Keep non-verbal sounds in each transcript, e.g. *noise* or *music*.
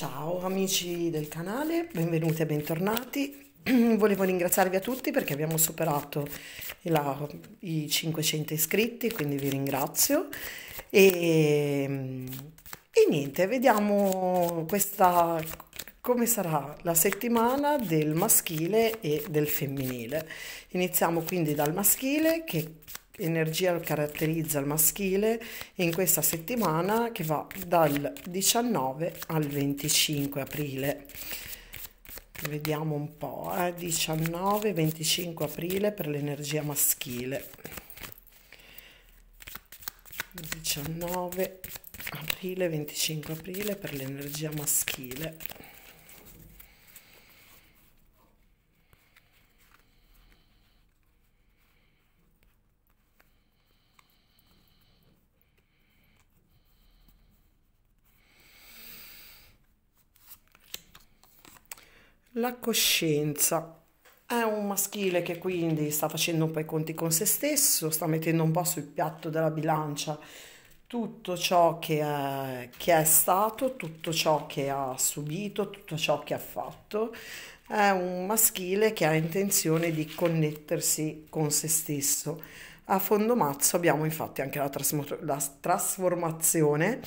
Ciao amici del canale, benvenuti e bentornati. *clears throat* Volevo ringraziarvi a tutti perché abbiamo superato la, i 500 iscritti, quindi vi ringrazio. E, e niente, vediamo questa, come sarà la settimana del maschile e del femminile. Iniziamo quindi dal maschile che energia caratterizza il maschile in questa settimana che va dal 19 al 25 aprile. Vediamo un po', eh? 19-25 aprile per l'energia maschile. 19 aprile, 25 aprile per l'energia maschile. La coscienza è un maschile che quindi sta facendo un po' i conti con se stesso, sta mettendo un po' sul piatto della bilancia tutto ciò che è, che è stato, tutto ciò che ha subito, tutto ciò che ha fatto. È un maschile che ha intenzione di connettersi con se stesso. A fondo mazzo abbiamo infatti anche la, la trasformazione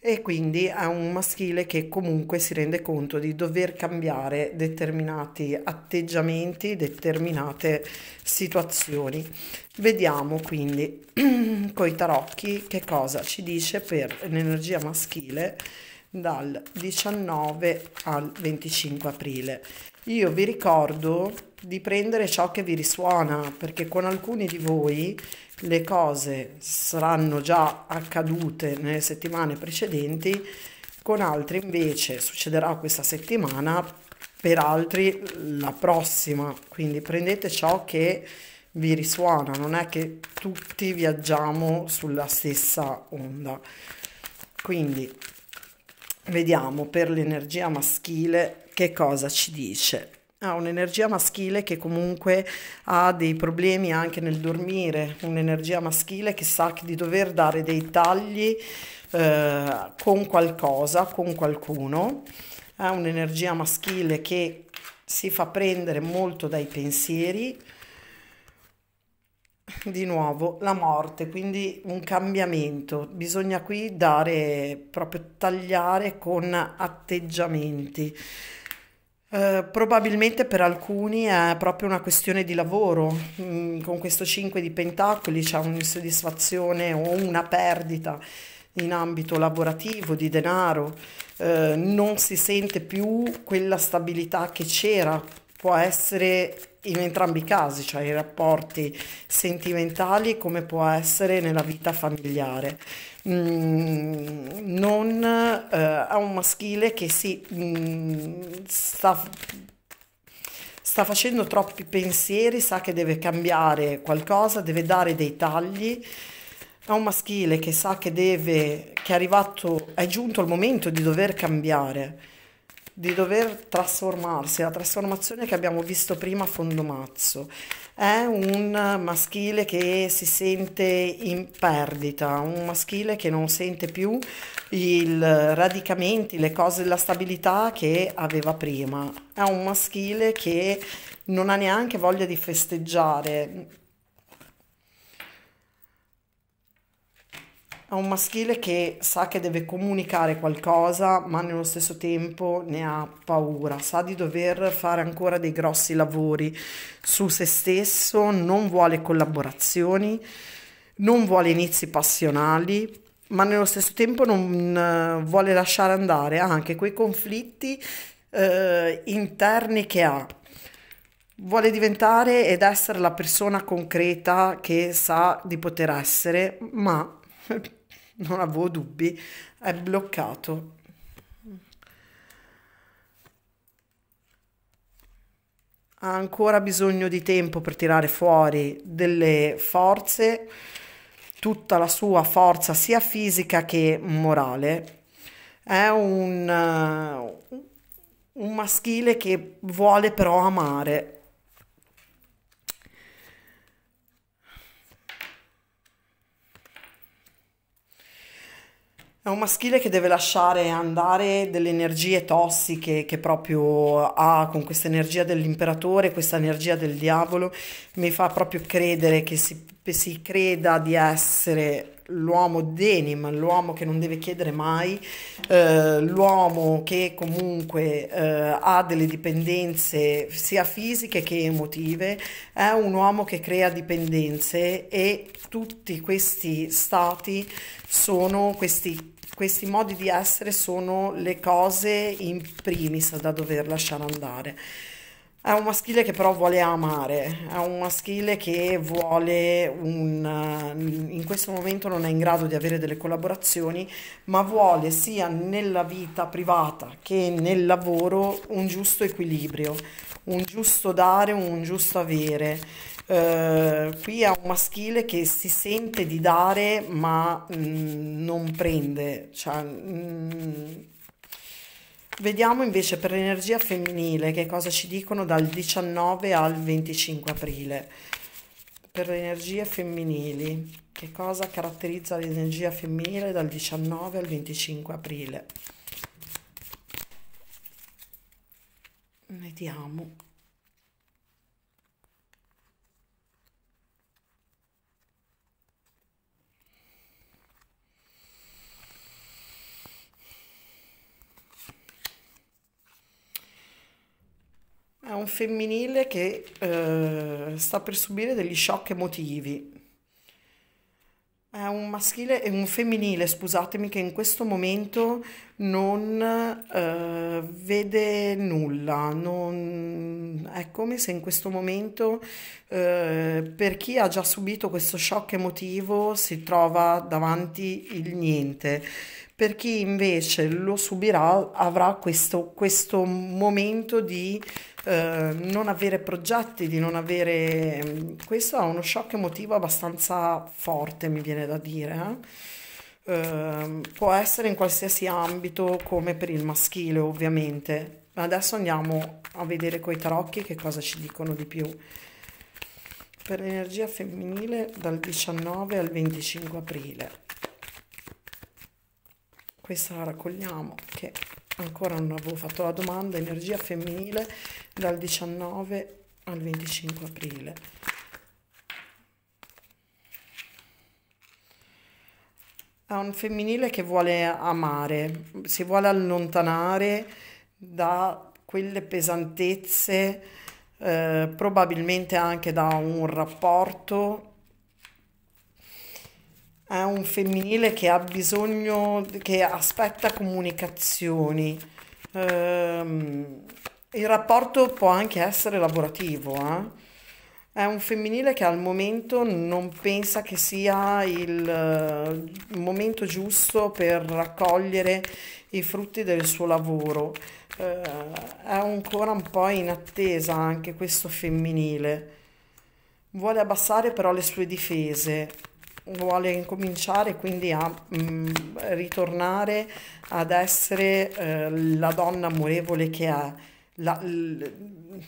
e quindi è un maschile che comunque si rende conto di dover cambiare determinati atteggiamenti, determinate situazioni. Vediamo quindi *clears throat* coi tarocchi che cosa ci dice per l'energia maschile dal 19 al 25 aprile. Io vi ricordo di prendere ciò che vi risuona perché con alcuni di voi le cose saranno già accadute nelle settimane precedenti, con altre invece succederà questa settimana, per altri la prossima, quindi prendete ciò che vi risuona, non è che tutti viaggiamo sulla stessa onda. Quindi vediamo per l'energia maschile che cosa ci dice ha un'energia maschile che comunque ha dei problemi anche nel dormire, un'energia maschile che sa di dover dare dei tagli eh, con qualcosa, con qualcuno, ha un'energia maschile che si fa prendere molto dai pensieri, di nuovo la morte, quindi un cambiamento, bisogna qui dare proprio tagliare con atteggiamenti eh, probabilmente per alcuni è proprio una questione di lavoro, mm, con questo 5 di pentacoli c'è un'insoddisfazione o una perdita in ambito lavorativo, di denaro, uh, non si sente più quella stabilità che c'era può essere in entrambi i casi, cioè i rapporti sentimentali come può essere nella vita familiare. Mm, non eh, a un maschile che si mm, sta, sta facendo troppi pensieri, sa che deve cambiare qualcosa, deve dare dei tagli a un maschile che sa che deve, che è arrivato, è giunto il momento di dover cambiare di dover trasformarsi, la trasformazione che abbiamo visto prima a Fondomazzo, è un maschile che si sente in perdita, un maschile che non sente più i radicamenti, le cose, la stabilità che aveva prima, è un maschile che non ha neanche voglia di festeggiare, È un maschile che sa che deve comunicare qualcosa, ma nello stesso tempo ne ha paura, sa di dover fare ancora dei grossi lavori su se stesso, non vuole collaborazioni, non vuole inizi passionali, ma nello stesso tempo non eh, vuole lasciare andare anche quei conflitti eh, interni che ha. Vuole diventare ed essere la persona concreta che sa di poter essere, ma non avevo dubbi, è bloccato. Ha ancora bisogno di tempo per tirare fuori delle forze, tutta la sua forza sia fisica che morale. È un, eh, un maschile che vuole però amare, È un maschile che deve lasciare andare delle energie tossiche che proprio ha con questa energia dell'imperatore, questa energia del diavolo, mi fa proprio credere che si, si creda di essere l'uomo denim, l'uomo che non deve chiedere mai, eh, l'uomo che comunque eh, ha delle dipendenze sia fisiche che emotive, è un uomo che crea dipendenze e tutti questi stati sono questi questi modi di essere sono le cose in primis da dover lasciare andare. È un maschile che però vuole amare, è un maschile che vuole un... in questo momento non è in grado di avere delle collaborazioni, ma vuole sia nella vita privata che nel lavoro un giusto equilibrio, un giusto dare, un giusto avere eh, qui ha un maschile che si sente di dare ma mh, mm, non prende, cioè, mh, mm. Vediamo invece per l'energia femminile che cosa ci dicono dal 19 al 25 aprile. Per le energie femminili, che cosa caratterizza l'energia femminile dal 19 al 25 aprile? Vediamo. femminile che eh, sta per subire degli shock emotivi. È un maschile e un femminile, scusatemi, che in questo momento non eh, vede nulla. Non... È come se in questo momento, eh, per chi ha già subito questo shock emotivo, si trova davanti il niente. Per chi invece lo subirà avrà questo, questo momento di eh, non avere progetti, di non avere... Mm, questo è uno shock emotivo abbastanza forte, mi viene da dire. Eh? Eh, può essere in qualsiasi ambito, come per il maschile ovviamente. Adesso andiamo a vedere coi tarocchi che cosa ci dicono di più. Per l'energia femminile dal 19 al 25 aprile. Questa la raccogliamo che ancora non avevo fatto la domanda, energia femminile dal 19 al 25 aprile. È un femminile che vuole amare, si vuole allontanare da quelle pesantezze, eh, probabilmente anche da un rapporto è un femminile che ha bisogno, che aspetta comunicazioni. Ehm, il rapporto può anche essere lavorativo, eh? È un femminile che al momento non pensa che sia il eh, momento giusto per raccogliere i frutti del suo lavoro. Eh, è ancora un po' in attesa anche questo femminile. Vuole abbassare però le sue difese vuole incominciare quindi a mh, mm, ritornare ad essere eh, la donna amorevole che è. La, l,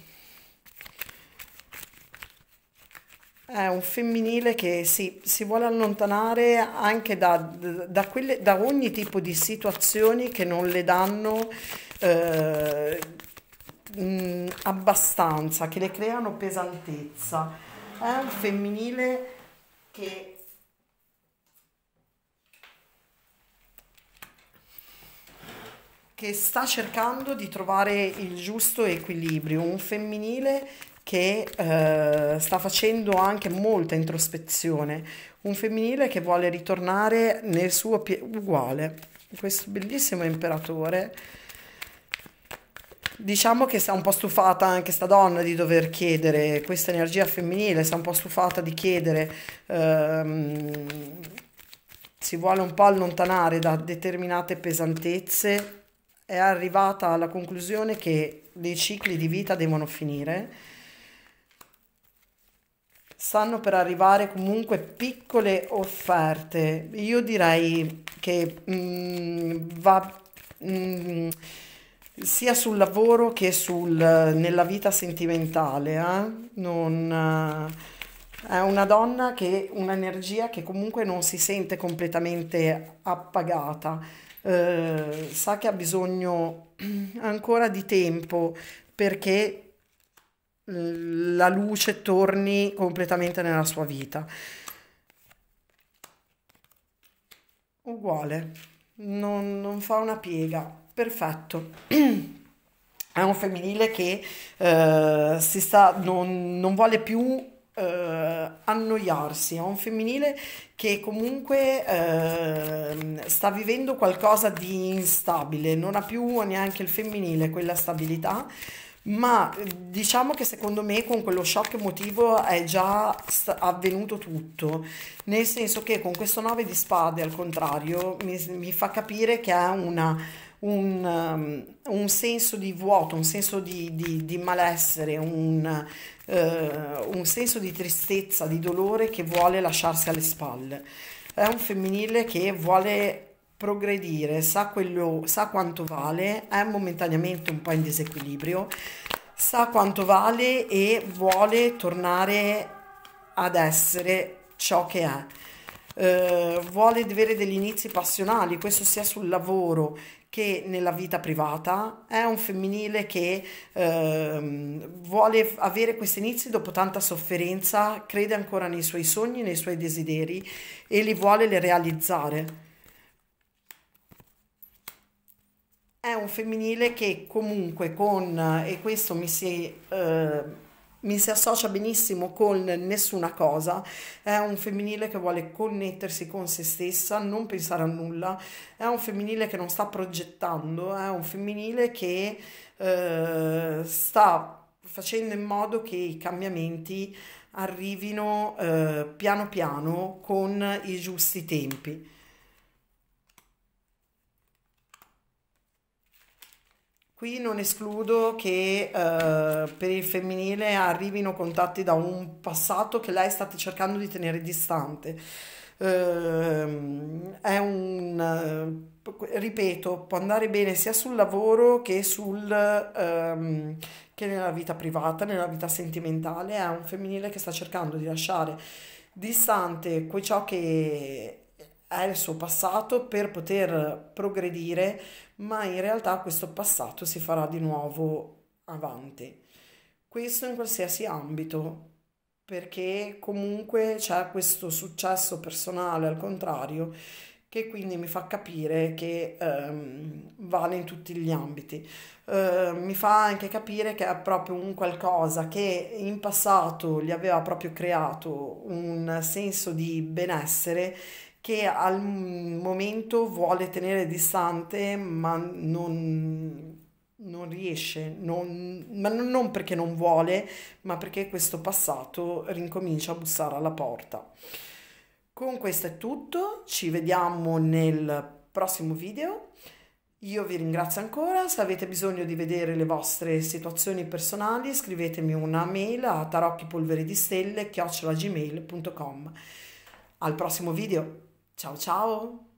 è un femminile che si, si vuole allontanare anche da, da, quelle, da, ogni tipo di situazioni che non le danno eh, mm, abbastanza, che le creano pesantezza. È un femminile che che sta cercando di trovare il giusto equilibrio, un femminile che eh, sta facendo anche molta introspezione, un femminile che vuole ritornare nel suo pie- uguale, questo bellissimo imperatore. Diciamo che sta un po' stufata anche sta donna di dover chiedere questa energia femminile, sta un po' stufata di chiedere, ehm, si vuole un po' allontanare da determinate pesantezze è arrivata alla conclusione che dei cicli di vita devono finire, stanno per arrivare comunque piccole offerte. Io direi che mh, mm, va mh, mm, sia sul lavoro che sul, nella vita sentimentale. Eh? Non, eh, è una donna che un'energia che comunque non si sente completamente appagata eh, sa che ha bisogno *clears throat* ancora di tempo perché mm, la luce torni completamente nella sua vita. Uguale, non, non fa una piega, perfetto. *clears throat* È un femminile che eh, si sta, non, non vuole più eh, annoiarsi, a un femminile che comunque eh, sta vivendo qualcosa di instabile, non ha più neanche il femminile quella stabilità ma diciamo che secondo me con quello shock emotivo è già avvenuto tutto, nel senso che con questo 9 di spade al contrario mi, mi fa capire che è una un, um, un senso di vuoto, un senso di, di, di malessere, un, uh, un senso di tristezza, di dolore che vuole lasciarsi alle spalle. È un femminile che vuole progredire, sa, quello, sa quanto vale, è momentaneamente un po' in disequilibrio, sa quanto vale e vuole tornare ad essere ciò che è. Eh, vuole avere degli inizi passionali, questo sia sul lavoro che nella vita privata è un femminile che eh, vuole avere questi inizi dopo tanta sofferenza, crede ancora nei suoi sogni, nei suoi desideri e li vuole le realizzare. È un femminile che comunque con, e questo mi si... Eh, mi si associa benissimo con nessuna cosa, è un femminile che vuole connettersi con se stessa, non pensare a nulla, è un femminile che non sta progettando, è un femminile che eh, sta facendo in modo che i cambiamenti arrivino eh, piano piano con i giusti tempi. Qui non escludo che eh, per il femminile arrivino contatti da un passato che lei sta cercando di tenere distante. Eh, è un, eh, ripeto, può andare bene sia sul lavoro che, sul, ehm, che nella vita privata, nella vita sentimentale. È un femminile che sta cercando di lasciare distante ciò che è il suo passato per poter progredire ma in realtà questo passato si farà di nuovo avanti. Questo in qualsiasi ambito, perché comunque c'è questo successo personale al contrario che quindi mi fa capire che ehm, vale in tutti gli ambiti. Eh, mi fa anche capire che è proprio un qualcosa che in passato gli aveva proprio creato un senso di benessere che al momento vuole tenere distante ma non, non riesce, non, ma non perché non vuole, ma perché questo passato rincomincia a bussare alla porta. Con questo è tutto, ci vediamo nel prossimo video. Io vi ringrazio ancora, se avete bisogno di vedere le vostre situazioni personali scrivetemi una mail a tarocchipolveridistelle.gmail.com Al prossimo video! Ciao ciao!